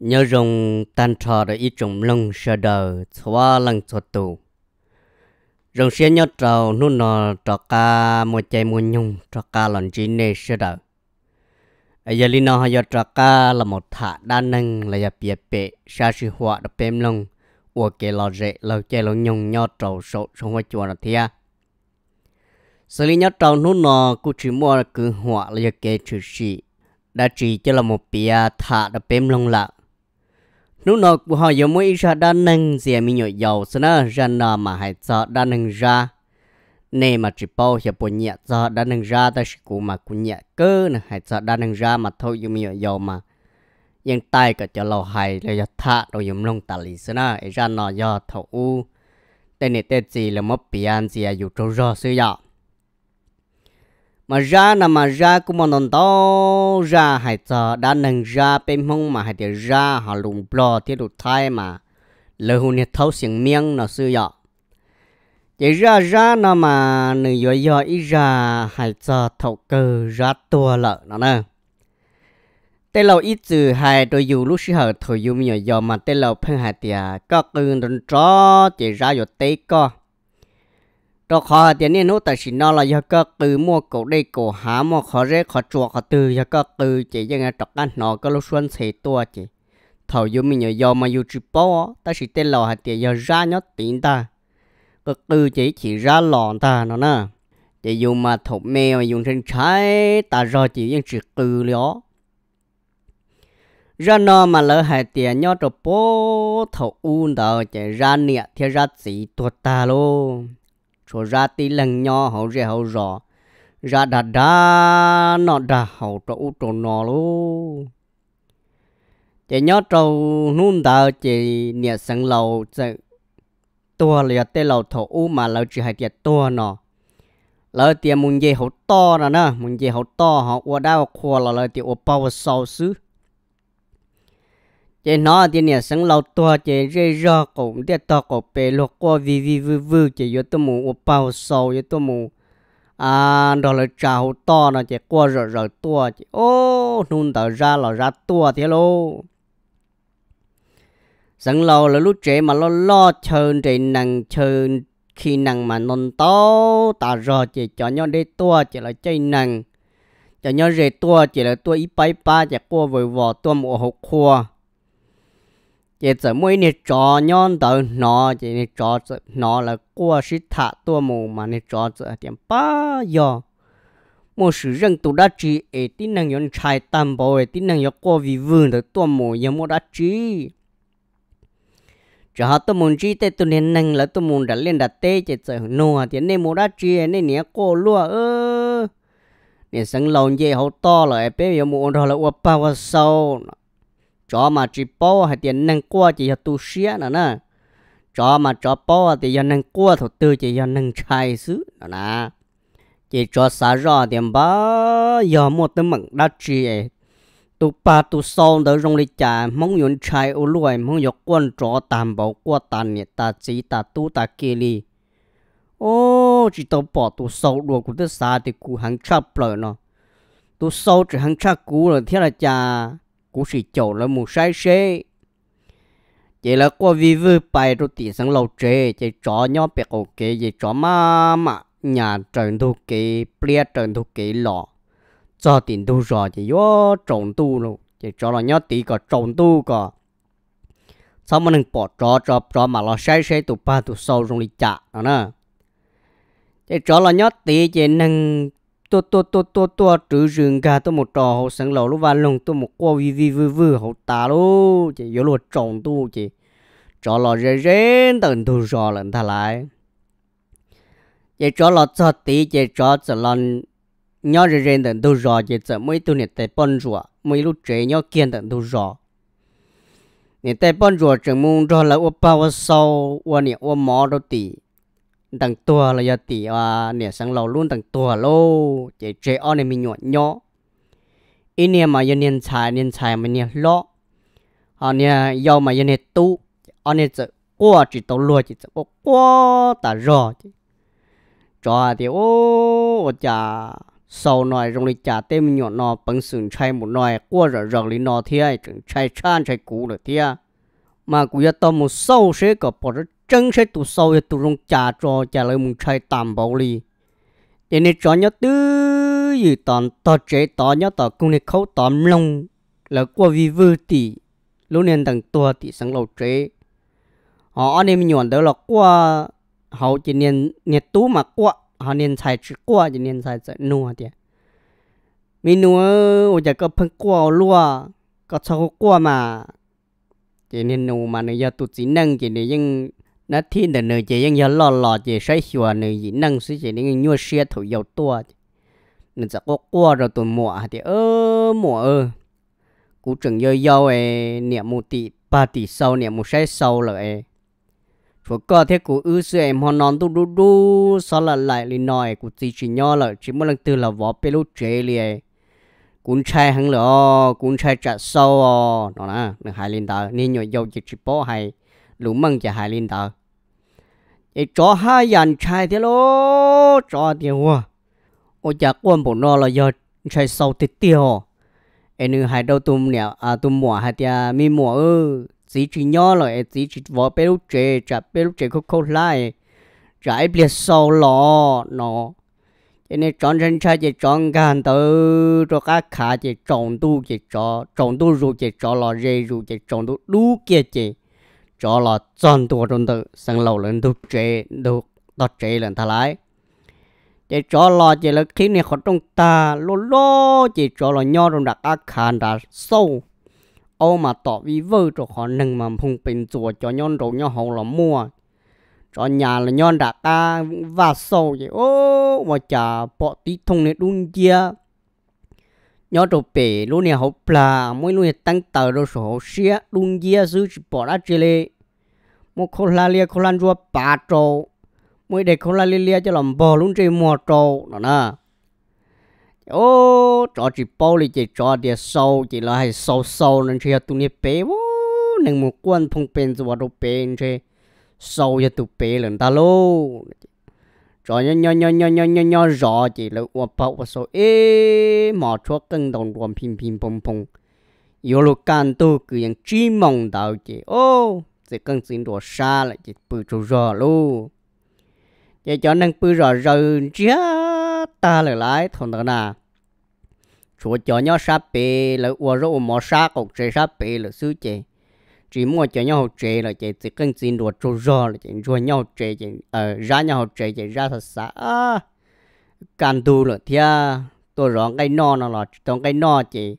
nhớ rồng tan trò để ít trồng lông sờ đờ xóa lăng xóa tù rồng xe nhớ trầu nút nọ trò ca mua chạy mua nhung trò ca lần chỉ nê sờ đờ ở giờ lý nó hay giờ trò ca là một thả đa năng là giờ bịa bệ xa sư họa đập bếm lông ua kê lò rệ lâu chạy lâu nhung nhớ trầu sổ sông hoa chùa là thia xử lý nhớ trầu nút nọ cụ chỉ mua là cứ họa là giờ kê trừ sĩ đã chỉ cho là một bia thả đập bếm lông lạ nụ nọ của họ yếu mỗi ra đa nâng dìa mình nhồi dầu xưa nó ra nọ mà hãy cho đa nâng ra nè mà chỉ bao hiệp bộ nhẹ cho đa nâng ra ta chỉ cú mà cú nhẹ cơ nè hãy cho đa nâng ra mà thôi yếu mình nhồi dầu mà nhưng tay cả cho lâu hay là do thạ đồ yếu lông tà lì xưa nó ra nọ do thầu u tên này tên gì là mất biển gì à dù trâu rò xưa dạo mà ra là mà ra cũng mà non đó ra hay giờ đã nâng ra bên mông mà hay để ra họ lùng bò thì được thay mà lỡ hồn nhiệt thấu xiềng miếng nó sư dọ chỉ ra ra nó mà nữ dọ dọ ý ra hay giờ thấu cơ ra tua lợ nó nè tên lâu ít từ hai đôi dù lúc xí hở thổi dù mình giờ mà tên lâu phân hai tiệt có cưng đồn chó chỉ ra dọ tê co đó khó tiền nên hút tài xin nó là do các từ mua cổ đây cổ há mua khó rễ khó chùa khó từ do các từ chỉ cho nghe trọc ăn nó có lúc xuân sẽ tua chỉ thầu dù mình nhờ do mà dù chụp bao ta chỉ tên lò hạt tiền giờ ra nhớ tiền ta các từ chỉ chỉ ra lòn ta nó nè chỉ dùng mà thổ mê dùng trên trái ta do chỉ những chỉ từ lió ra nó mà lỡ hạt tiền nhớ trọc bỏ thầu u đờ chỉ ra nịa thì ra chỉ tuột ta luôn cho ra tí lần nho hậu rẻ hậu rõ ra đà đà nó đà hậu cho u trộn nó luôn chị nhớ trâu nôn tờ chị nhà sân lầu chị tua lìa tê lầu thổ u mà lầu chị hay tiệt tua nó lỡ tiệt muốn gì hậu to rồi nè muốn gì hậu to họ qua đau khua là lỡ tiệt ô bao sâu xứ chị nó thì nè sáng lâu to chị rê rơ cũng để to cổ bề lột qua vì vì vư vư chị yo tôi mù ô bao sầu yo tôi mù à đó là trào to nó chị qua rồi rồi to chị ô nôn tờ ra là ra to thế lô sáng lâu là lúc trẻ mà lo lo chơn trẻ nặng chơi khi nặng mà non to ta rờ chị cho nhau đi to chị là chơi nặng cho nhau rề to chị là to ít bay ba chị qua vội vò to mù hộp khoa chỉ chỉ mỗi nè cho nhon tờ nó chỉ nè cho nó là qua sĩ thả tua mù mà nè trò chỉ điểm ba giờ một sự dân tụ đã chỉ ấy tin năng yon chạy tam bộ ấy tin năng yon qua vì vương được tua mù yon mua đã chỉ chỉ họ tôi muốn chỉ tê tôi nên năng là tôi muốn đã lên đặt tê chỉ chỉ nô thì nên mua đã chỉ nên nè qua lúa ơ nè sáng lâu như hậu to là bé yon mua đó là qua bao sau chó mà chỉ bao hay tiền nâng qua chỉ cho tu xía nữa nè chó mà chó bao thì cho nâng qua thổ tư chỉ cho nâng chai xứ nữa nè chỉ cho xả rõ tiền bá giờ mua tấm mận đã chỉ tu ba tu sau đó rong đi chả mong yun chai u lùi mong yộc quân chó tàn bảo qua tàn nhiệt ta chỉ ta tu ta kia li ô chỉ tao bỏ tu sau đùa của tớ xa thì cụ hàng chắp lời nó tu sau chỉ hàng chắp cú rồi thế là chả cú sĩ chỗ là mù sai xe chỉ là qua vi vư bài rồi tiền sang lâu chế chỉ chó nhau bé ok chỉ chó mà mà nhà trồng thu kỳ bia trồng thu kỳ lọ cho tiền thu rồi chỉ yo trồng tu luôn chỉ cho là nhau tí có trộn tu có sao mà đừng bỏ chó chó chó mà lo sai sai tụ ba tụ sâu trong lì chạ đó nè chỉ cho là nhau tí chỉ nâng tua tua tua tua tua trừ rừng gà tôi một trò hậu sẵn lẩu lúc và lồng tôi một qua vi vi vư vư hậu tà lô chị yếu luật trồng tu chị trò lò rê rê tận thu rò lần thà lại chị trò lò cho tí chị trò cho lần nhớ rê rê tận thu rò chị cho mấy tu nhiệt tệ bận rùa mấy lúc trẻ nhớ kiên tận thu rò nhiệt tệ bận rùa trường mông cho là ô bao ô sâu ô nhiệt ô mò đâu tí đằng tua là giờ tỷ à nè sang lầu luôn đằng tua lô chạy chạy on này mình nhọn nhọ ý nè mà giờ niên xài niên xài mà nè lo à ờ, nè giờ mà giờ nè tu on nè chữ qua chỉ tàu lúa chỉ chữ qua ta rò chứ cho thì ô cha sau nói rong đi chả tên mình nhọn nó bằng sừng chay một nói qua rồi rồi lý nó thế chừng chay chan chay cũ rồi thế mà cũng giờ tâm một sâu sẽ có bỏ rất chân sẽ tụ sâu và tụ rong chà cho chà lấy mùng chai tạm bảo li thế nên cho nhớ tứ gì tòn tò chế tò nhớ tò cũng nên khâu tóm lông là qua vi vư tỷ lúc nên thằng tua tỷ sáng lâu chế họ anh em nhọn đó là qua hậu chỉ nên nên tú mà qua họ nên xài chữ qua chỉ nên xài chữ nua thì mình nua ở giờ có phân qua lúa có sao qua mà chỉ nên nua mà này giờ tụt chỉ năng chỉ này nhưng nó thiên là nơi chỉ những giờ lo lo chỉ say xua nơi gì năng suy chỉ những nhua xe thủ dầu tua nó sẽ có qua rồi tụi mùa thì ơ mùa ơ cú trường dơ dâu ấy niệm một tỷ ba tỷ sau niệm một say sau rồi, ấy chỗ có thế cú ư sữa em họ non tu đu đu sau là lại lên nói cú chỉ chỉ nhỏ là chỉ một lần từ là vỏ bê lú chế liền cún chai hăng lỡ cún chai chặt sâu nó nè nó hại lên tờ nên nhồi dâu chỉ chỉ bó hay lũ măng chỉ hại linh tờ thì cho hai dàn trai thế lo, cho tiêu à ô chả quân bộ nó là giờ trai sau thì tiêu em nữ hai đầu tụm nè à tụm mùa hai tia mi mùa ư chỉ chỉ nhỏ rồi chỉ chỉ vợ bé lúc trẻ chả bé lúc trẻ khô khô lại chả ít biết sau lò nó cho nên chọn chân trai chỉ chọn gan từ cho các khá chỉ chọn tu chỉ chọn chọn tu rồi chỉ chọn lò rê rồi chỉ chọn tu đủ kia chỉ cho là chọn tổ trung tử sang lâu lên đục chế đục đọt chế lên thà lại chỉ cho là chỉ là khi này khó trung ta lô lô chỉ cho là nhỏ trong đặc ác khan đã sâu ô mà tỏ vì vơ cho họ nâng mà phong bình chùa cho nhon đồ nhỏ hậu là mua cho nhà là nhon đặc ác và sâu vậy ô mà chả bỏ tí thông này đun chia nhớ trộn bể lúc này học là mỗi lúc này tăng tờ rồi học xe luôn gia sư chỉ bỏ ra chơi lệ một khô la lia khô lan rùa ba trâu mỗi để khô la lia lia cho làm bò luôn chơi mò trâu đó nè ô trò chỉ bao lì chỉ trò địa sâu chỉ là hay sâu sâu nên chơi tụi này bể vô nên một quan phong bên rùa đồ bên chơi sâu cho tụi bể lần ta luôn cho nhớ nhớ nhớ nhớ nhớ nhớ nhớ rõ chỉ là uổng bảo uổng số ê mà cho cân đồng uổng pin pin pom pom yếu lúc can tu cứ những chỉ mong đạo chỉ ô chỉ cân xin đồ xa lại chỉ bự chỗ rõ luôn chỉ cho nên bự rõ rồi chia ta lại lại thằng đó nà chúa cho nhớ sát bì là uổng rồi uổng sát cũng chỉ sát bì là sư chỉ chỉ mua cho nhau trẻ là chỉ chỉ cần xin đồ cho rõ là chỉ cho nhau trẻ chỉ ờ ra nhau trẻ chỉ ra thật à, can tu là thia tôi rõ cái no nó là trong cái no chỉ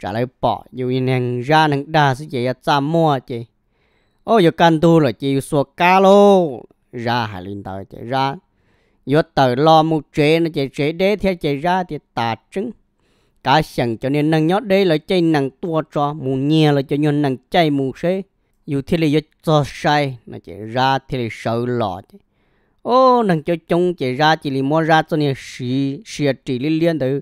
trả lại bỏ dù như hàng ra hàng đa sẽ chỉ ra mua chỉ ô giờ can tu là chỉ số ca lô ra hà linh tờ chỉ ra giờ tờ lo một chế nó chỉ chế đế theo chỉ ra thì tà trứng cả sẵn cho nên nàng nhót đây là chơi nàng tua cho mù nhẹ là cho nên nàng chơi mù xế dù thế là cho sai nó chỉ ra thế là sợ lọ chứ ô nàng cho chung chỉ ra chỉ là mua ra cho nên xì xì chỉ liên liên tử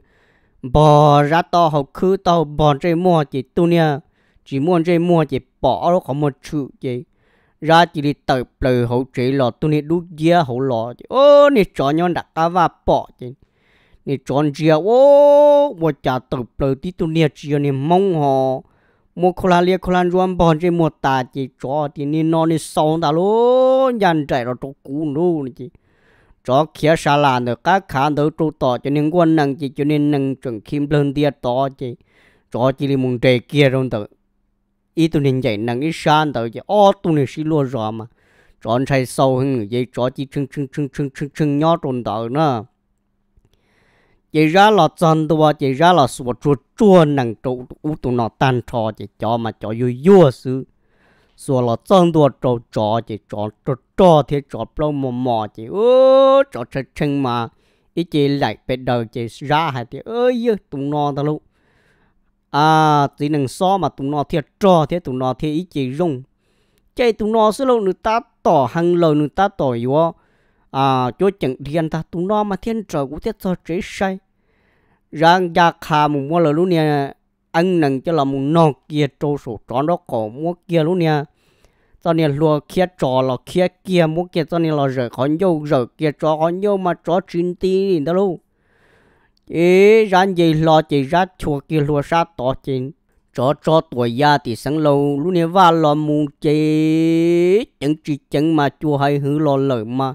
bỏ ra to học khứ to bỏ chơi mua chỉ tu nha chỉ muốn chơi mua chỉ bỏ nó không một chữ chỉ ra chỉ đi tập lời hậu chỉ lọ tu nha đu dĩa hậu lọ ô nè cho nhau đặt cá và bỏ chứ chọn tu chỉ mong mua 你专家哦，我家都不地都你只要你梦哈，莫可能你可能专帮这莫大姐抓的你那你上大喽，人在了都古路呢去。cho kia xa là nữa các khán đấu trụ tỏ cho nên quân năng chỉ cho nên năng chuẩn kim lên địa tỏ chỉ cho chỉ là muốn đề kia rồi tự ít tu nên chạy năng ít san tự chỉ ô tu nên xí lúa rõ mà chọn sai sâu hơn vậy cho chỉ chưng chưng chưng chưng chưng chưng nhỏ tồn tỏ nữa chỉ ra là chân tua chỉ ra là sủa chua chua nằng trụ u tụ nó tan trò chỉ cho mà cho vui vui sự sủa là chân tua trò trò chỉ trò trò trò thì trò bao mò mò chỉ ô trò chân chân mà ít chỉ lại bị đầu chỉ ra hay thì ơi yêu tụ nọ ta lúc à chỉ nằng so mà tụ nọ thì trò thì tụ nọ thì ít chỉ rung chạy tụ nọ sẽ lâu người ta tỏ hàng lâu người ta tỏ yếu à chỗ chẳng thiên ta tụi nó mà thiên trời cũng thiết cho chế sai rằng gia khà mù mua lời lúc nè anh nâng cho là mù nọ kia trâu sổ tròn đó cổ mua kia lúc nè cho nên lùa kia trò là kia kia mua kia cho nên là rời khỏi nhau rời kia trò khó nhau mà trò chín tí đó luôn ý rằng gì lo chỉ ra chùa kia lùa sát tỏ chính cho cho tuổi già thì sáng lâu lúc nè và lo mù chế chẳng chỉ chẳng mà chùa hay hứ lo lợi mà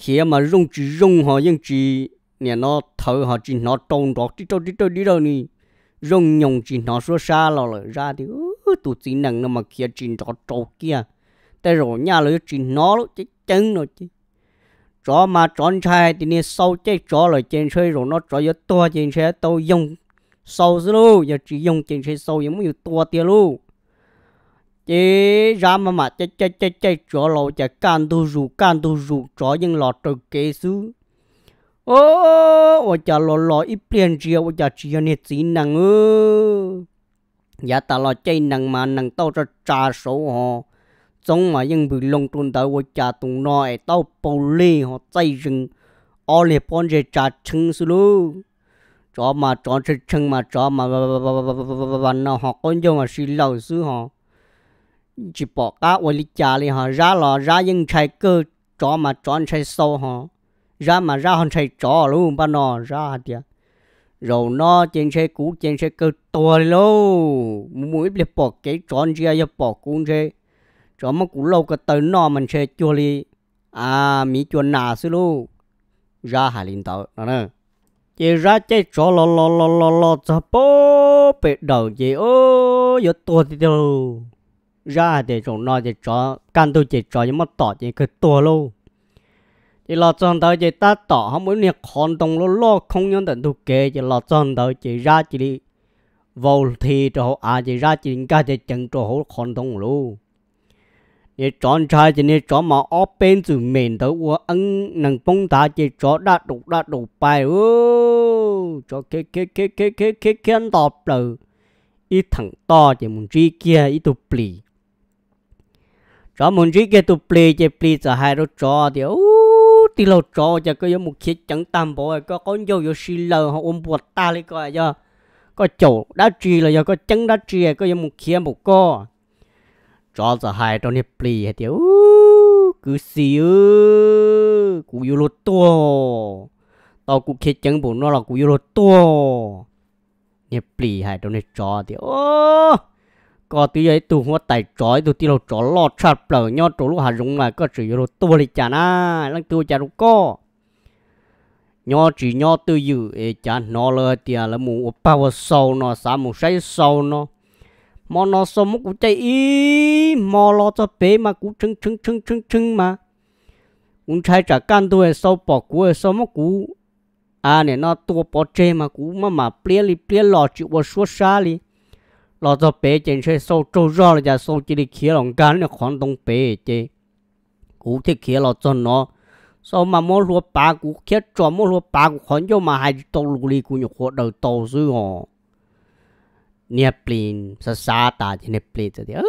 khi mà rung chỉ rung họ nhưng chỉ nè nó thở họ chỉ nó trông đó đi đâu đi đâu đi đâu nè rung nhung chỉ nó số xa lo lại ra thì tụi chỉ năng nó mà kia chỉ nó trâu kia tại rồi nhà lấy chỉ nó chứ chân nó chứ chó mà tròn trai thì nè sau chết chó lại trên xe rồi nó chó yếu to trên xe tao dùng sau rồi giờ chỉ dùng trên xe sau giống như to tiền luôn chỉ ra mà mà chạy chạy chạy chạy chỗ lộ chạy can tu rù can tu rù chỗ những lọ trừ kế xứ ô ô chả lò lò ít liền chiều ô chả chiều nè chỉ năng ư dạ ta lọ chạy năng mà năng tao cho trà số họ trong mà những bị lông trôn tới ô chả tụng nói tao bầu lê họ chạy rừng ô lệ bọn chạy trà chừng xứ lô chỗ mà chỗ chừng mà chỗ mà nó họ con dâu mà xì lâu xứ họ chỉ bỏ cả ở lý cha li ha ra lò ra những trái cơ chó mà chọn trái sâu ha ra mà ra hòn trái chó luôn ba nó ra tiệt rồi nó trên xe cũ trên xe cơ to lô mũi bị bỏ cái tròn ra ya bỏ cũng thế cho mà cũ lâu cái tới nó mình xe chua li à mi chua nà xí lô ra hà linh tàu nó nè chị ra chơi trò lo lo lo lo lo cho bố bị đầu chị ô yo tua thì đâu ra để chúng nó để cho can tôi chỉ cho những mà tỏ những cái tua lâu chỉ là chọn tới chỉ ta tỏ không muốn việc còn đồng lo lo không nhận tận tu kê chỉ là chọn tới chỉ ra chỉ đi vô thì chỗ họ à chỉ ra chỉ cả chỉ chẳng chỗ họ còn đồng luôn để chọn trai chỉ nên chọn mà open từ mình tới qua ăn năng bông ta chỉ chọn đã đủ đã đủ bài ô cho cái cái cái cái cái cái cái anh đọc rồi ít thằng to chỉ muốn chi kia ít tu plì cho mình chỉ cái tụ play chơi play giờ hai đứa cho thì u tí lâu trò giờ có một khi chẳng tạm bỏ, có con dâu vô xì lờ họ ôm buộc ta lấy coi giờ có chỗ đá trì là giờ có chân đá trì có một khi một co cho giờ hai trong này play thì u cứ xíu, ư cú vô lột to, tao cú khi chẳng bộ nó là cú vô lột to, này play hai trong này cho thì ô có tí ấy tụ hoa tài trói tụ tí lô chó lọt chặt lở nhau chỗ lúc hà rung là có chỉ lô tua lì chả na lăng tua chả lúc có nhau chỉ nhau tư dự ấy chả nó lơ tia là mù bao sâu nó xả mù say sâu nó mà nó sâu mù cũng chạy ý mà lo cho bé mà cũng chưng chưng chưng chưng chưng mà cũng chạy chả can tôi sâu bỏ cú sâu mù cú à nè nó tua bỏ chê mà cú mà mà plea li plea lọt chịu bỏ suốt xa li cho bé bé, là chỉ đi 老早北京去收州绕了家收起的起龙干的广东北的，古的起了真咯。sau mà mua lúa bà cũng khét cho mua lúa bà cũng khó cho mà hai tàu lũ lì cũng nhục đầu tàu sư hò nè bình sa sa ta thì bình plin thì ơ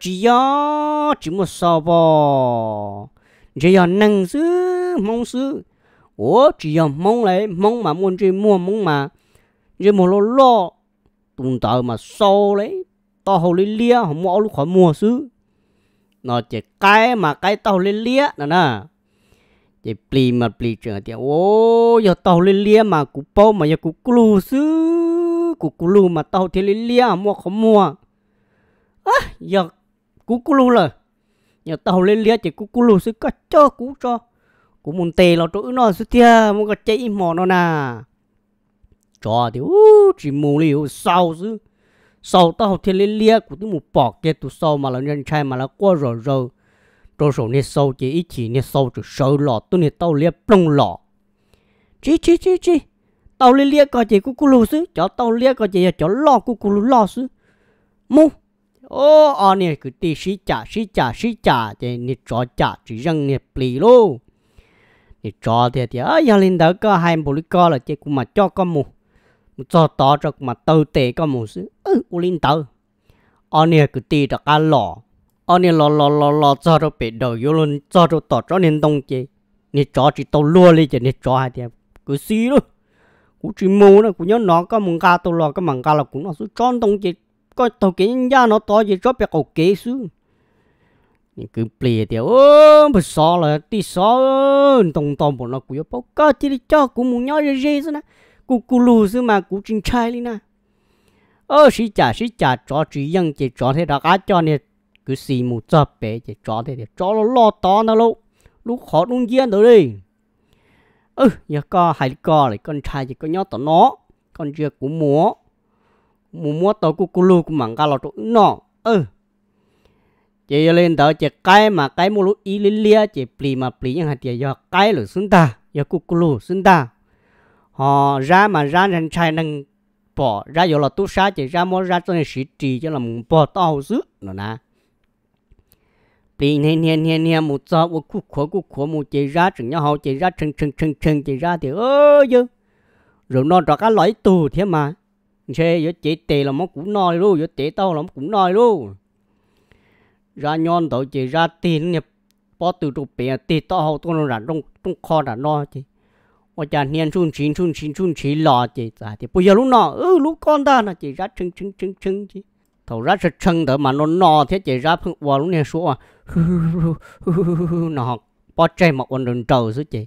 chỉ yo chỉ một sao bò chỉ yo năng sư mông sư ủa chỉ yo mông lấy mông mà muốn chơi mua mông mà chỉ một lô lô tung tờ mà xô lấy to hồ lý lia họ mua lúc khỏi mua xứ nó chỉ cái mà cái tàu lý lia nè nè chỉ pli mà pli chuyện thì ô giờ tàu lý lia mà cụ bô mà giờ cụ clu xứ cụ clu mà tàu thì lý lia mua khỏi mua à giờ cụ clu rồi giờ tàu lý lia chỉ cụ clu xứ có cho cụ cho cụ muốn tè nó chỗ nó xứ tia muốn cái chạy mò nó nè cho thì u chỉ mù liu sau chứ sau tao thiên liên lia của tôi một bỏ kia tôi sau mà là nhân trai mà là qua rồi rồi trong rồi này sau chỉ ít chỉ này sau chỉ sâu lọ tôi này tao lia plong lọ chi chi chi chi tao lia lia có chỉ cú cú lu chứ cho tao lia có chỉ cho lọ cú cú lu lọ chứ mù ô à này cứ tí sĩ chả sĩ chả sĩ chả thì này cho chả chỉ rằng này plì lô này cho thì thì ở gia đình đó có hai bộ lý co là chị cũng mà cho con mù cho đó cho mà tàu tệ có một sự ừ u linh tàu anh này cứ tì cho cá lò anh này lò lò lò lò cho cho bị đầu vô luôn cho cho tỏ cho nên đông chế nè cho chỉ tàu lúa lên chứ nè cho hai tiền cứ xí luôn cũng chỉ mua nó cũng nhớ nó có mừng cá tàu lò có mừng cá là cũng nó số cho đông chế coi tàu kiến gia nó to gì cho bé cầu kế xuống nhưng cứ plei thì ô bự sao là tí sao đông to bọn nó cũng yếu bao cái chỉ cho cũng muốn nhớ gì gì nữa cú cú lù chứ mà cú trinh trai đi na ơ ờ, sĩ trả sĩ trả cho chỉ dân chỉ cho thế đó cá cho nè cứ xì mù cho bé chỉ cho thế để cho nó lo to nó lâu lúc khó nung dân rồi đi ơ ừ, giờ co hay co lại con trai chỉ có nhớ tao nó con chưa cú múa múa múa tao cú cú lù cú mảng cá lọ tụi nó ơ ừ. chỉ lên đó chỉ cái mà cái mua lúc ý lia chỉ plì mà plì nhưng hạt tiền do cái rồi xứng ta do cú cú lù xứng ta họ ra mà ra nên trai nên bỏ ra rồi là tu sa chỉ ra mua ra cho nên sĩ trì cho là mùng bỏ tao dữ nó nè bị nhen nhen nhen nhen một do một cú khó cú khó một chỉ ra chừng nhau hậu chỉ ra chừng chừng chừng chừng chỉ ra thì ơ chứ rồi nó ra cái lõi tù thế mà chê giờ chỉ tệ là món cũng nói luôn giờ tệ tao là món cũng nói luôn ra nhon tội chỉ ra tiền nhập bỏ từ trụ bè tệ tao hậu tôi nó là trong trong kho là no chứ 我讲年中情中情中情了，这咋的？不要弄闹，呃，弄干的呢，这啥撑撑撑撑的，头啥是撑的嘛？弄闹 thế 这啥碰我弄年说啊，呼呼呼呼呼呼，那把这嘛往人走是这，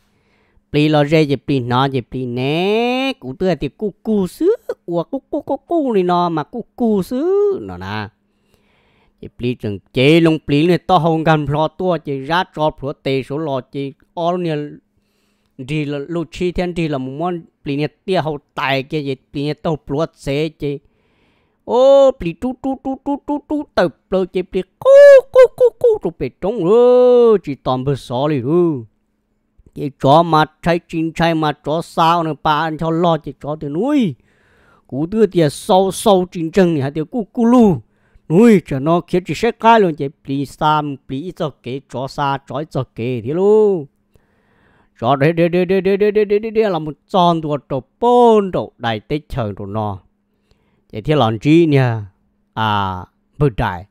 比了这就比那就比那，古对的古古是，我古古古古的那嘛古古是那那。chỉ pli chừng chế lông pli này to hơn gần lo tua chỉ ra cho pro tê số lo chỉ all này đi là lô chi thiên đi là món bì nhiệt tia hậu tài kia gì bì nhiệt tàu bluột xe chứ ô bì tu tu tu tu tu tu tàu lô chứ bì cú cú cú cú rồi bị trống rồi chỉ toàn bơ xó lì rồi chỉ chó mà chạy chín chạy mà chó sao nữa ba anh cho lo chỉ chó thì nuôi cú đưa tiền sâu sâu chín chân này thì cú cú lu nuôi cho nó khiến chỉ sẽ cái luôn chỉ bì sam bì cho cái chó xa chó cho cái thì luôn rõ đi đi đi đi đi đi đi đi đi đi là một tròn đồ đồ bốn đồ đại tết chờ đồ nọ vậy thì lòng chi nha à bự đại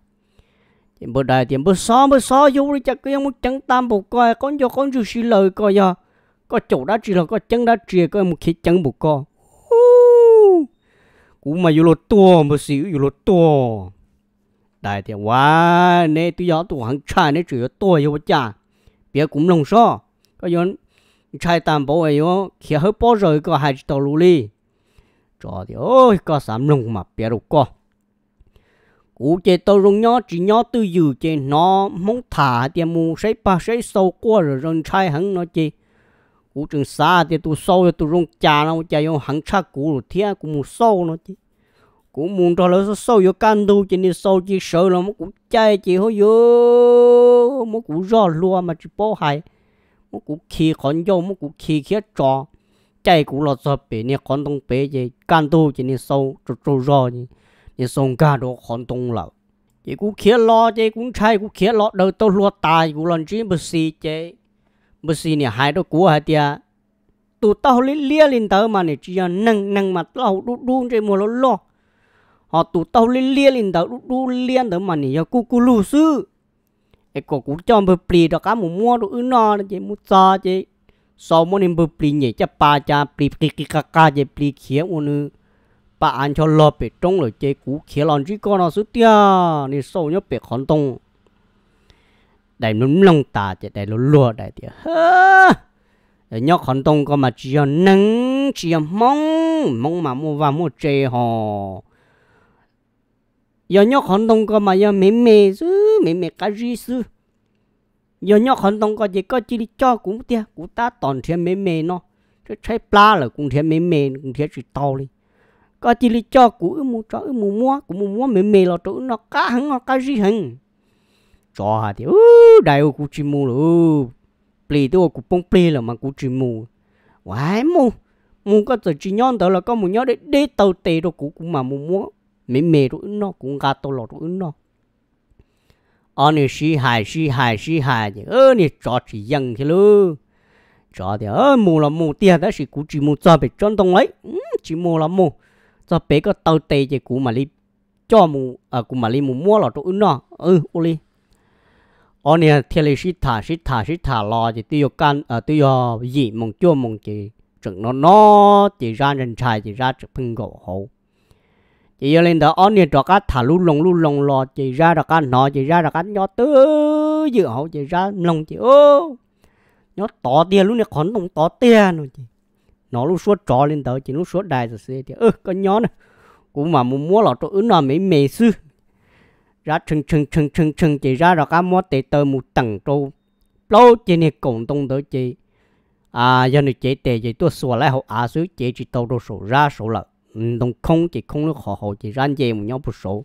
chỉ bự đại thì bự so bự so vô đi chắc cái một chân tam bộ coi con cho con dù xí lời coi nha, có chỗ đã chỉ là có chân đã chỉ coi một khi chân bộ co cũng mà vô lột tua mà xíu vô lột tua đại thì quá nè tôi gió tôi hăng trai nè chỉ tua vô cha bia cũng lòng so có yon chạy tạm bộ ấy yo ờ, khi hơi bỏ rồi có hai tàu lũ li cho thì ôi có sắm lùng mà bia rục co cú chế tàu rung nhỏ chỉ nhỏ tư dự chế nó muốn thả thì mù sấy ba sấy sâu qua rồi rồi chạy hắn nó chế cú trường xa thì tu sâu rồi tu rung chà nó chà yo hắn cha cú rồi thiên cũng mù sâu nó chế cú muốn cho lỡ sâu yo can tu chế đi sâu chỉ sợ là mất cú chạy chỉ hơi yo mất cú rõ luôn mà chỉ bỏ hại một cú khi con dâu một cú khi khí cho chạy cú lọt sợ bể nè con tông bể gì can tu chỉ nè sâu trâu trâu rò gì nè sông ca đồ con tông lợ chỉ cú khí lo chỉ cú chạy cú khí lo đầu tao lo tài cú lần chỉ bớt xì chứ, bớt xì nè hai đứa cú hai tia tụ tao lấy lia lên tớ mà nè chỉ nâng nâng mà tao đu đu trên mùa lo lo họ tụ tao lấy lia lên tớ đu đu lia tớ mà nè giờ cú cú lù sư cái cổ cú cho bự bì đó cá mù mua đồ ưn nó chị mua cho chị sau mỗi nên bự bì nhỉ chắc ba cha bì bì kì cá cá chị bì khía u nữ ba anh cho lo bể trống rồi chị cú khía lon chỉ con nó sút tia nên sau nhớ bể khẩn tung đại nún lông ta chị đại lúa lúa đại tia nhóc khẩn tung có mà chỉ nắng chỉ mong mong mà mua vào mua chơi hò yo nhóc hòn đông có mà yo mẹ mẹ su mẹ mẹ cá gì su yo nhóc hòn đông có chỉ có chỉ đi cho cũng tiếc cũng ta toàn thiên mẹ mẹ nó chứ trái pla là cũng thiên mẹ mẹ cũng thiên chỉ to đi có chỉ đi cho cũng ư mu cho ư mu mua cũng mu mua mẹ mẹ lo tụi nó cá hẳn nó cá gì hẳn cho hà thì ư đại ô cũng chỉ mu rồi ple tôi cũng bông ple là mà cũng chỉ mu quái mu mu có chỉ nhon đó là có mu nhon để để tàu tè đồ cũng cũng mà mu mua mấy mẹ rồi nó cũng gà tôi lột rồi nó anh ờ, nè sĩ hài sĩ hài sĩ hài thì ơ nè trò chỉ dân thế lư trò thì ơ mù là mù tiền đó sĩ cú chỉ mù cho bị trôn tông lấy ừ, chỉ mù là mù cho bé có tàu tê thì cú mà đi cho mù à cú mà đi mù mua lọt rồi nó ừ ô li ở ờ, nè thế là sĩ thả sĩ thả sĩ thả lò thì tiêu can à tiêu gì mong chua mong chỉ chừng nó nó chỉ ra nhân tài chỉ ra chừng phun gạo. hậu chị yêu lên đó on nhiệt đó cá thả lu lồng lu lồng lò chị ra được cá nọ chị ra được cá nhỏ tứ dự hậu chị ra lồng chị ô nhỏ tỏ tiền luôn nè còn đồng to tiền rồi chị nó luôn suốt trò lên tới chị luôn suốt đài rồi xe thì ơ ừ, con nhỏ này cũng mà muốn mua lọ chỗ ứ là mấy mề sư ra chừng chừng chừng chừng chừng chị ra được cá mua tệ tờ một tầng trâu lâu chị này cộng đồng tới chị à giờ này chị tệ chị tôi sửa lại hậu à xứ chị chỉ tàu đồ sổ ra sổ lợn đồng không chỉ không được họ họ chỉ ran dê một nhau một số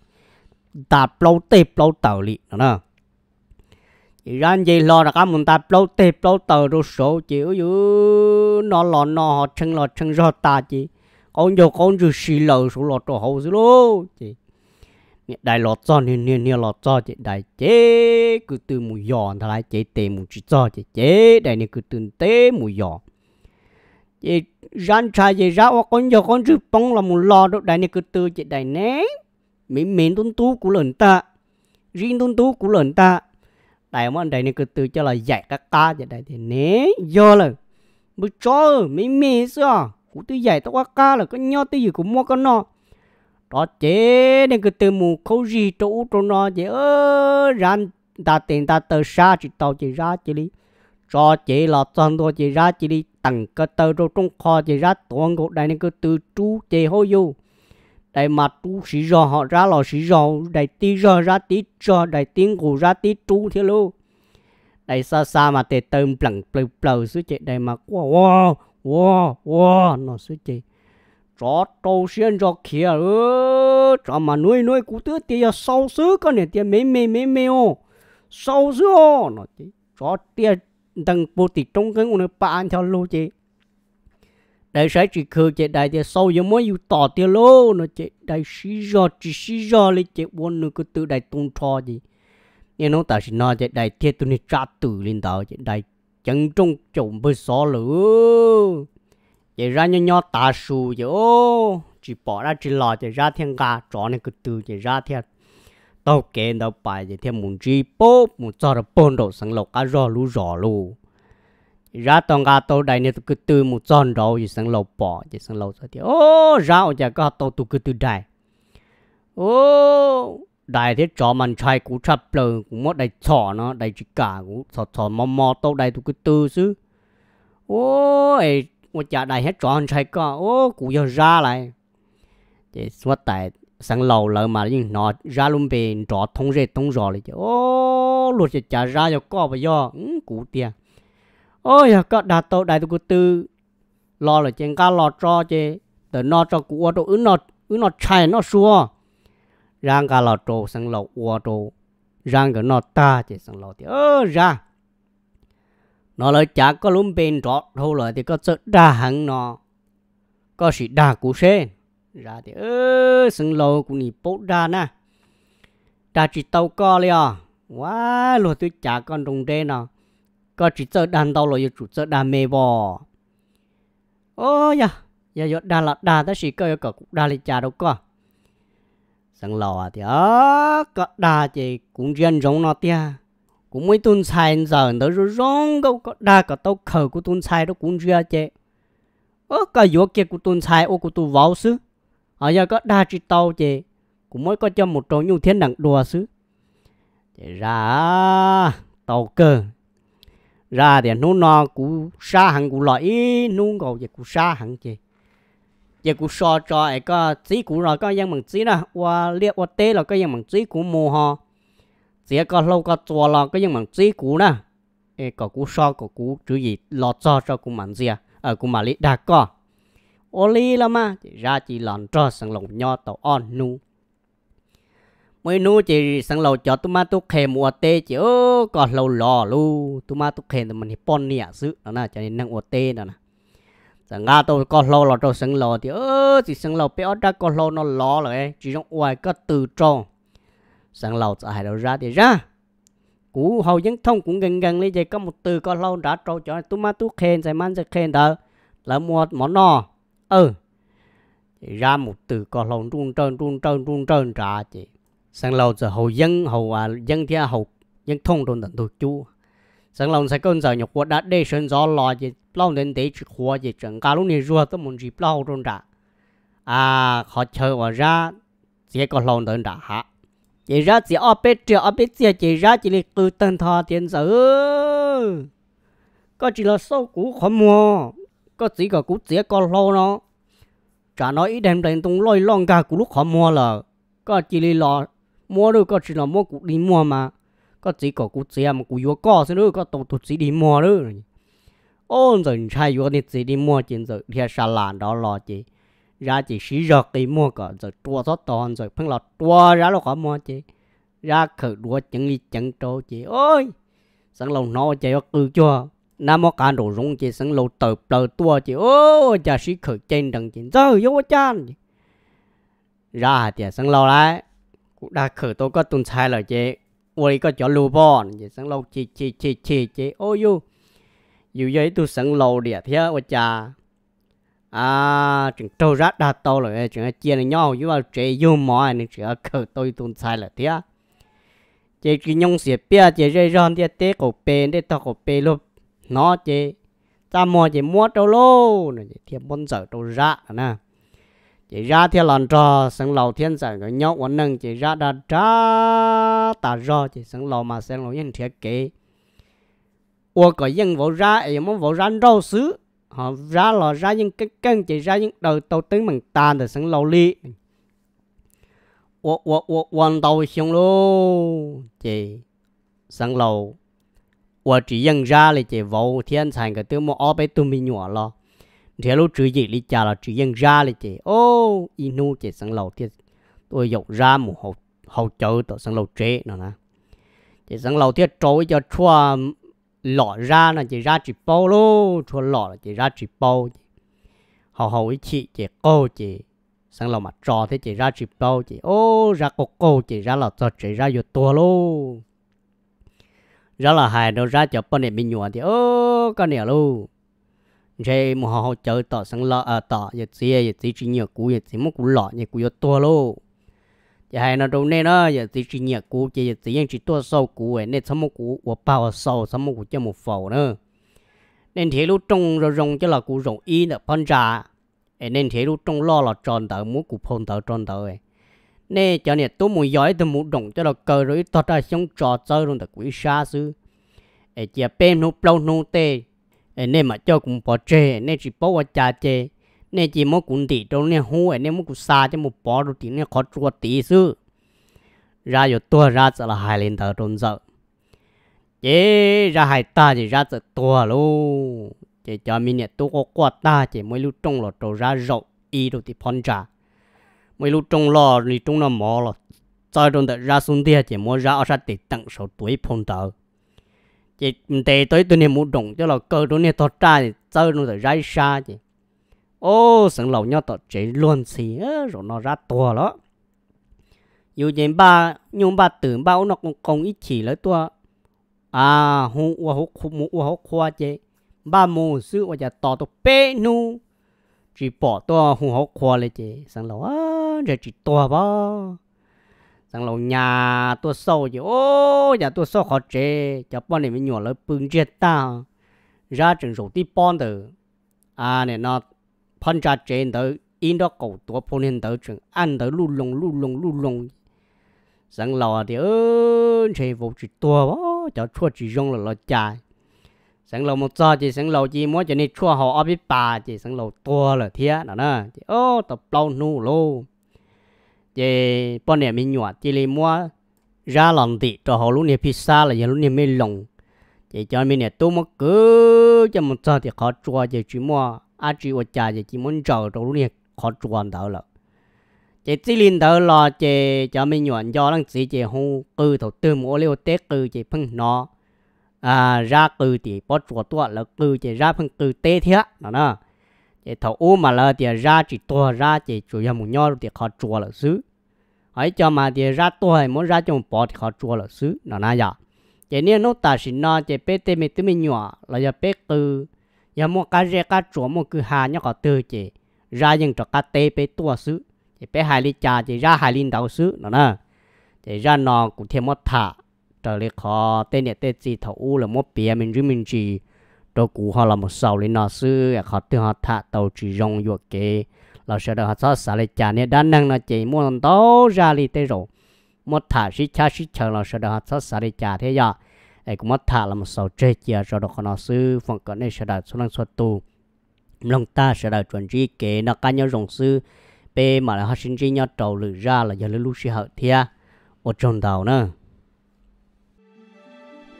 ta bao tê bao tàu lì nữa chỉ ran dê lo là các mình ta bao tê bao tàu đồ số chỉ ưu nó lo nó họ chân lo chân do ta chỉ con nhiều con dù xì lầu số lo đồ hậu dữ chỉ đại lọt cho nên nên nên lọt cho chị đại chế cứ từ mùi giòn thay chế tê mùi chỉ cho chị chế đại này cứ từ tê mùi giòn ye ran cha ye ra wa con giờ con chữ bóng là một lò đó đại này cứ từ chị đại nè mỉm mình tuân tú của lần ta riêng tuân tú của lần ta đại mà đại này cứ từ cho là dạy các ca chị đại thì nè do là bước cho mỉm mỉm sao cũng tự dạy tao các ca là có nhau tự gì cũng mua con nó đó chế nên cứ từ mù khâu gì chỗ chỗ nó chế ơ ran ta tiền ta tờ xa chỉ tàu chỉ ra chỉ lý cho chị là toàn tôi chị ra chị đi tặng cái tờ rồi trong kho chị ra toàn gỗ đây nên cứ từ chú chị hô du đây mà chú sĩ rò họ ra lò sĩ rò đây tí rò ra tí rò đây tiếng gù ra tí chú thế luôn đây xa xa mà tê tôm plằng plừ plừ xứ chị đây mà wow wow wow wow nó xứ chị cho tàu xuyên cho kia ơ cho mà nuôi nuôi cú tứ tia sau xứ con này tia mê mê mê mê ô sau xứ ô nó chị cho tia tăng bố tì trong cái nguồn bà ăn theo lô chị đại sai chỉ khờ chị đại thì sau giờ mới yêu tỏ tiền lô nó chị đại sĩ do chỉ sĩ do lấy chị buồn nó cứ tự đại tung cho gì nên nó ta chỉ nói chị đại thiệt tụi này trả tử lên tàu chị đại chân trong trọng bơi xó lửa chị ra nhỏ nhỏ ta sù chị ô chỉ bỏ ra chỉ lò chị ra thiên ca cho này cứ từ chị ra thiên tàu kê đâu bài thì thêm muốn chi bố muốn cho được bốn đồ sáng lộc cá rò lú rò lú ra tông cá tàu đại này cứ từ một tròn đầu thì sáng lộc bỏ thì sáng rồi thì ô ra ở nhà có tàu tụ cứ từ đại ô đại thế chó mình chạy cú chập lờ cũng mất đại chó nó đại chỉ cả cũng chó chó mò mò tàu đại tụ cứ từ chứ ôi một chả đại hết chó mình chạy cả ô cũng giờ ra lại thì xuất tại sang lầu lợ mà nhưng nó ra luôn bề rõ thông rệt thông chứ, ô luôn chỉ trả ra cho có bây giờ ừ, cú tiền ôi có đa tổ đại tổ tư lo là trên ca lo cho chê, từ nó cho cú ô tô ứng nó ứng nó chạy nó xua rang cá lo trâu sang lầu ô tô rang cái nó ta chê sang lầu thì ơ ra nó lời chả có luôn bên rõ thôi lại thì có sợ đa hẳn nó có sự đa cú sen ra thì ơ sừng lầu cũng nỉ bố ra nè ta chỉ tàu co liền à? quá luôn tôi chả con đồng đê nè có chỉ sợ đàn tàu rồi chủ sợ đàn mê bò ô ya ya yo đà là đà ta chỉ có có đà là chả đâu có sừng lầu à thì ơ có đà thì cũng riêng giống nó tia cũng mới tuân sai giờ nó rồi rong đâu có đà có tàu khờ của tuân sai đó cũng riêng chứ ơ cái vô kia của tuân sai ô của tu vào xứ ở giờ có đa chỉ tàu chị cũng mới có cho một trò nhu thiên đặng đùa xứ chị ra tàu cơ ra thì nó nó cũng xa hẳn cũng lợi nó ngồi về cũng xa hẳn chị về cũng so cho ấy có chỉ cũng rồi có dân bằng chỉ đó qua liệt qua tê là có dân bằng chỉ cũng mù ho chỉ có lâu có chùa là có dân bằng chỉ cũng đó ấy có cũng so có cũng chữ gì lọt cho cho cũng mạnh gì à ờ, cũng mà lý đạt co ô lì là mà chị ra chị lòn cho sang lồng nho tàu on nu mới nu chị sang lầu cho tụi ma tụi khề mua tê chị ô còn lầu lò lu tụi ma tụi khề tụi mình pon nè sự đó nè cho nên năng ô tê đó nè sang dạ ga tụi còn lầu lò tụi sang lầu thì ô chị sang lầu bé ở đó còn lầu nó lò rồi chị trong ngoài có từ tròn sang lầu sẽ hai đâu ra thì ra cú hầu dân thông cũng gần gần lấy vậy có một từ có lâu đã trâu cho tụi ma tụi khề sai man sẽ khề đó là mua món nọ ừ chị ra một từ cò lồng trung trơn trung trơn trung trơn trả chị sang lâu giờ hầu dân hầu à, dân thì hầu dân thông đồn tận thuộc chú sang lâu sẽ cơn giờ nhục của đã đê sơn gió lò chị lâu đến để chị khóa chị chẳng cả lúc này rùa tới muốn dịp lâu trôn trả à họ chơi và ra chỉ có lồng tận trả hả chị ra chị ở bên chị ở bên chị chị ra chị lịch từ tên thọ tiền sử có chỉ là sâu cũ khó mua có chỉ có cú chế con lô nó chả nói ít đem đến tung lôi lon cả cú lúc họ mua là có chỉ lì lò mua được có chỉ là mua cú đi mua mà có chỉ có cú chế mà cú vừa co xin được có tổng tụt chỉ đi mua nữa ôn rồi trai vừa nên chỉ đi mua chuyện rồi thì sao là đó lo chị ra chỉ xí giọt đi mua cả rồi tua sót toàn rồi phân là tua ra nó khó mua chị ra khử đua chẳng đi chẳng trâu chị ôi sẵn lòng nó chạy cứ cho nam mô cả đồ rung chỉ sẵn lâu tờ tờ tua chỉ ô cha sĩ khởi chân đằng chỉ giờ vô cha ra thì sẵn lâu lại cũng đã khởi tôi có tuần sai lời chị ôi có cho lưu bòn chỉ sẵn lâu chỉ chỉ chỉ chỉ chỉ ô yêu yêu vậy tôi sẵn lâu địa thế ô cha à chuyện trâu rát đa to rồi chuyện chia này nhau với vào chế yêu mỏi nên chừng khởi tôi tuần sai lời thế chỉ cái nhung xếp bia chỉ rơi ron thì té cổ bền để tao cổ bền luôn nó chế ta mua chế mua trâu lô nè thì bốn giờ trâu ra nè chỉ ra thì lần trò sân lầu thiên sản cái nhau quấn nâng chỉ ra đã ra ta do chỉ sân lầu mà sân lầu nhân thiết kế ô có dân vô ra ấy muốn vô ra rau xứ họ ra lò ra những cái cân chỉ ra những đầu tàu tướng bằng tàn để sân lầu ly ô ô ô quan đầu xuống luôn chỉ sân lầu 我只认 ra 了这无天才个都么二百多米远了，铁路直接离家了，只认 ra 了这哦，一路这上楼梯，我有 ra một hậu hậu chỗ đó sang lầu trễ nó nè, chỉ sang lầu thiết trôi cho chua lọ ra là chỉ ra chỉ bao lô chua lọ là chỉ ra chỉ bao hậu hậu ý chị chỉ cô chỉ sang lầu mặt trò thế chỉ ra chỉ bao chỉ ô ra cô cô chỉ ra lọ cho chỉ ra vô tua lô rõ là hai nó ra chợ bên này mình nhua thì ô con này luôn chơi mà họ chơi tỏ sang ờ, lọ à tỏ giờ gì giờ gì chỉ nhiều cú giờ gì mất cú lọ giờ cú giờ to luôn giờ hai nó đâu nên đó giờ gì chỉ nhiều cú giờ giờ gì chỉ to sâu cú ấy nên sắm một cú của bao sâu sắm một cú cho một phẩu nữa nên thế lúc trong rồi rong cho là cú rong y là phân trà nên thế lúc trong lo là tròn tờ muốn cú phong tờ tròn tờ ấy nè cho nè tôi muốn giỏi tôi muốn đồng cho nó cờ rồi tao ta xong trò chơi luôn thật quý xa xứ ấy chỉ bên nó lâu nó tê ấy nè mà cho cũng bỏ chê nè chỉ bỏ qua cha chê nè chỉ muốn cũng tỷ đâu nè hú ấy nè muốn cũng xa cho một bỏ rồi thì nè khó chua tí xứ ra rồi tua ra sẽ là hai lên tờ trốn sợ chế ra hai ta thì ra sẽ tua luôn chế cho mình nè tôi có quạt ta chế mới lúc trong lọ trâu ra rộng y rồi thì phong trà mấy lúc trong lò thì trong nó mò lò cho trong đợt ra xuống địa chỉ mò ra ở sát để tặng số tuổi phong tàu chỉ để tới tuổi này muốn đồng cho là cơ tôi này thoát ra thì cho trong đợt ra xa chỉ ô sẵn lầu nhau tọt chế luôn xì rồi nó ra to đó dù đến ba nhưng ba tưởng bao nó cũng không ít chỉ lấy to à hú hoa hú khu mũ hoa hú khoa chế ba mù sư hoa chả tọt tụ bê nu chỉ bỏ to hùng hậu khoa lên chị sang lầu à rồi chỉ to bao sang lầu nhà tôi sâu chứ ô nhà tôi sâu khó chế cho bọn này mình nhỏ lớn bưng chết ta ra trường rủ tí bọn tử à này nó phân ra trên tới in đó cầu tua phun lên tới trường ăn tới lu lùng lu lùng lu lùng sang lầu thì ơi chế vụ chỉ to bao cho chua chỉ rong là lo chạy sáng lâu một giờ chỉ sáng lâu chỉ muốn cho nên chua họ ở biết bà chỉ sáng lâu tua là thế nào nè chỉ ô tập lâu nu lô chỉ bọn này mình nhọ chỉ lấy mua ra lòng thịt cho họ luôn này pizza là giờ luôn này mới lòng chỉ cho mình này tu một cứ cho một giờ thì khó chua chỉ chỉ mua à chỉ ở nhà chỉ chỉ muốn chờ cho luôn này khó chua ăn đó là chỉ chỉ liên đó là chỉ cho mình nhọ cho lăng chỉ chỉ không cư thầu tư mua liệu tết cư chỉ phun nó à ra từ thì bỏ chuột tua là từ chỉ ra phần từ tê thế đó nè chỉ thầu u mà là thì ra chỉ tua ra chỉ chủ yếu một nhau thì khó chua là xứ ấy cho mà thì ra tua hay muốn ra cho một bỏ thì khó chua là xứ đó nè giờ dạ. chỉ nếu nó ta xin nó chỉ bé tê mình tụi mình nhỏ là giờ bé từ giờ muốn cái gì cái chua muốn cứ hà nhau khó từ chỉ ra những trò cái tê bé tua xứ chỉ bé hai ly trà chỉ ra hai ly đầu xứ đó nè chỉ ra nó cũng thêm một thả trở lại khó tên nhẹ tên gì thấu u là một bia mình chứ mình chỉ đồ cũ họ là một sầu lên nó sư họ tự họ thả tàu chỉ rong vô kê là sợ đó họ sao xả lại chả nè đan năng là chỉ muốn tàu ra đi tê rồi một thả sĩ cha sĩ chờ là sợ đó họ sao xả lại chả thế giờ ai cũng mất thả là một sầu chơi chia rồi đó họ nó sư phòng cỡ này sợ đó số năng số tu lòng ta sẽ đó chuẩn chỉ kê nó cá nhau rong sư bê mà là họ sinh chỉ nhau trầu lử ra là giờ lưu sĩ hậu thia ở trong tàu nữa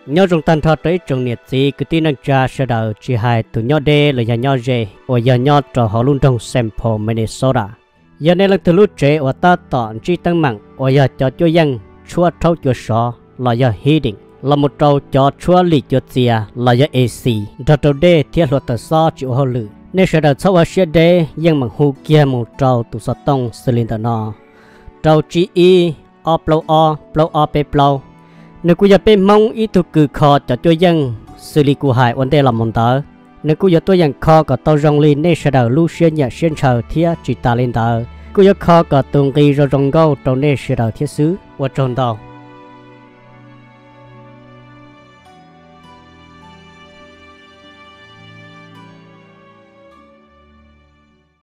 nhau trong tan thọ tới trường nhiệt gì cứ tin năng cha sẽ đầu chỉ hai từ nhau đê là nhà nhau dê và nhà nhau trò họ luôn trong sample Minnesota giờ này là từ lúc trẻ và ta tọn chỉ tăng mạng ở giờ cho cho dân chúa thâu cho sọ là giờ heating là một trâu cho chúa lì cho tia là giờ AC trò trâu đê thiết luật tờ so chịu họ lử nên sẽ đầu sau và xe đê dân mạng hú kia một trâu từ sọ tông cylinder nọ trâu chỉ y o blow o blow o pe blow nếu cô giờ bé mong ít tôi cử kho cho tôi dân xử lý cụ hải vấn đề làm mong tớ nếu cô giờ tôi dân kho có tàu rong lên nên sẽ đầu lưu xuyên nhà xuyên sầu thía chỉ ta lên tớ cô giờ kho có tuần kỳ rồi rong gâu trong nên sẽ đầu thiết xứ và tròn tàu